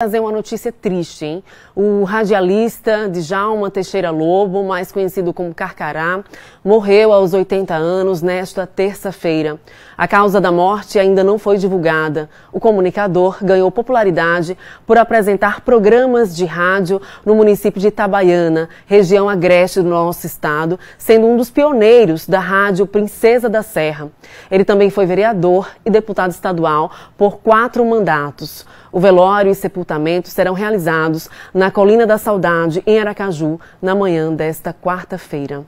Trazer uma notícia triste, hein? O radialista Djalma Teixeira Lobo, mais conhecido como Carcará, morreu aos 80 anos nesta terça-feira. A causa da morte ainda não foi divulgada. O comunicador ganhou popularidade por apresentar programas de rádio no município de Itabaiana, região agreste do nosso estado, sendo um dos pioneiros da rádio Princesa da Serra. Ele também foi vereador e deputado estadual por quatro mandatos. O velório e sepultamento serão realizados na Colina da Saudade, em Aracaju, na manhã desta quarta-feira.